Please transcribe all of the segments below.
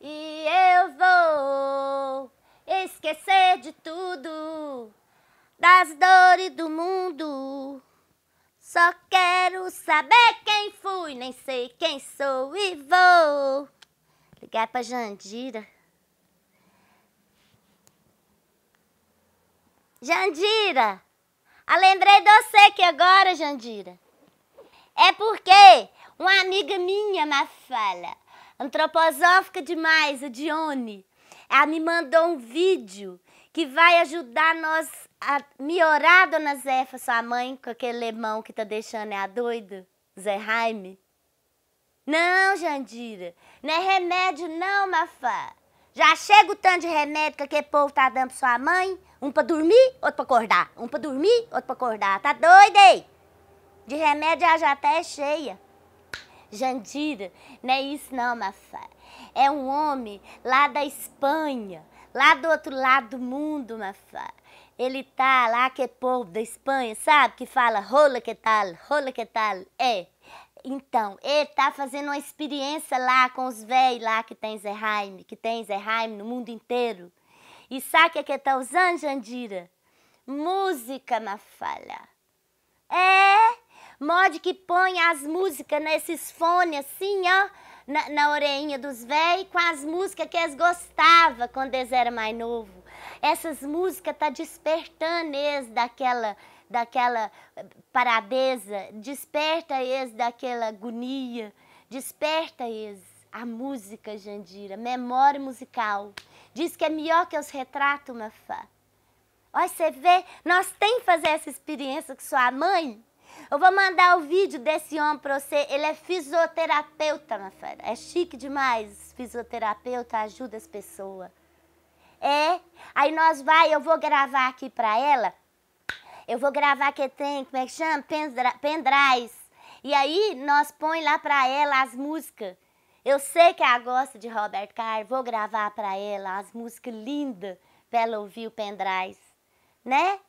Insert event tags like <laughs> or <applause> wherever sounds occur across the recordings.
E eu vou esquecer de tudo, das dores do mundo. Só quero saber quem fui, nem sei quem sou e vou ligar pra Jandira. Jandira, a ah, lembrei de você aqui agora, Jandira. É porque uma amiga minha me fala antroposófica demais, a Dione. Ela me mandou um vídeo que vai ajudar nós a melhorar, dona Zefa, sua mãe, com aquele lemão que tá deixando é a doida, Zé Jaime. Não, Jandira, não é remédio não, Mafá. Já chega o tanto de remédio que aquele povo tá dando pra sua mãe. Um pra dormir, outro pra acordar. Um pra dormir, outro pra acordar. Tá doida, hein? De remédio ela já até tá é cheia. Jandira, não é isso não, Mafá. É um homem lá da Espanha, lá do outro lado do mundo, Mafá. Ele tá lá que é povo da Espanha, sabe? Que fala rola que tal, rola que tal, é. Então, ele tá fazendo uma experiência lá com os velhos lá que tem Zé que tem Zé no mundo inteiro. E sabe o que, é que tá usando, Jandira? Música, Mafalha. Mod que põe as músicas nesses fones assim, ó, na, na orelhinha dos véi, com as músicas que eles gostavam quando eles eram mais novo. Essas músicas tá despertando eles daquela daquela paradeza, desperta eles daquela agonia, desperta eles a música, Jandira, memória musical. Diz que é melhor que os retratos, Mafá. Olha, você vê, nós tem que fazer essa experiência com sua mãe, eu vou mandar o vídeo desse homem pra você. Ele é fisioterapeuta, na fera. É chique demais. Fisioterapeuta ajuda as pessoas. É. Aí nós vai, eu vou gravar aqui pra ela. Eu vou gravar que tem, como é que chama? pendrais. E aí nós põe lá pra ela as músicas. Eu sei que ela gosta de Robert Carr, vou gravar pra ela as músicas lindas pra ela ouvir o pendrive, né?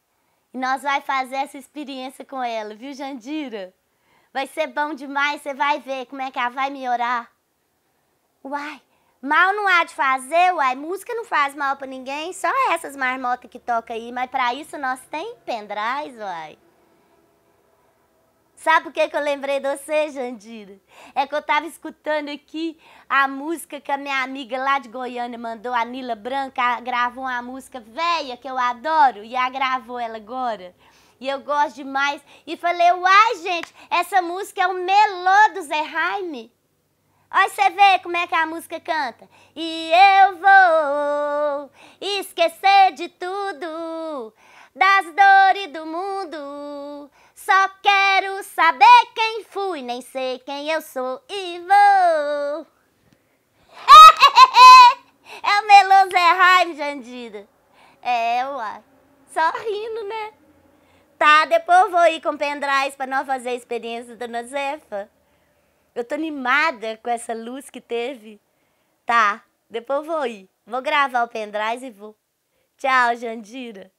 E nós vai fazer essa experiência com ela, viu, Jandira? Vai ser bom demais, você vai ver como é que ela vai melhorar. Uai, mal não há de fazer, uai, música não faz mal pra ninguém, só essas marmotas que toca aí, mas para isso nós tem pendrais, uai. Sabe por que, é que eu lembrei de você, Jandira? É que eu estava escutando aqui a música que a minha amiga lá de Goiânia mandou, a Nila Branca, gravou uma música velha que eu adoro e a gravou ela agora. E eu gosto demais. E falei, uai, gente, essa música é o melô do Zé Jaime. Olha você vê como é que a música canta. E eu vou esquecer de tudo, das dores do mundo saber quem fui, nem sei quem eu sou e vou. <laughs> É o Zé Raim, Jandira. É, uai. Só rindo, né? Tá, depois vou ir com Pendrais pra não fazer a experiência da Dona Zefa. Eu tô animada com essa luz que teve. Tá, depois vou ir. Vou gravar o Pendrais e vou. Tchau, Jandira.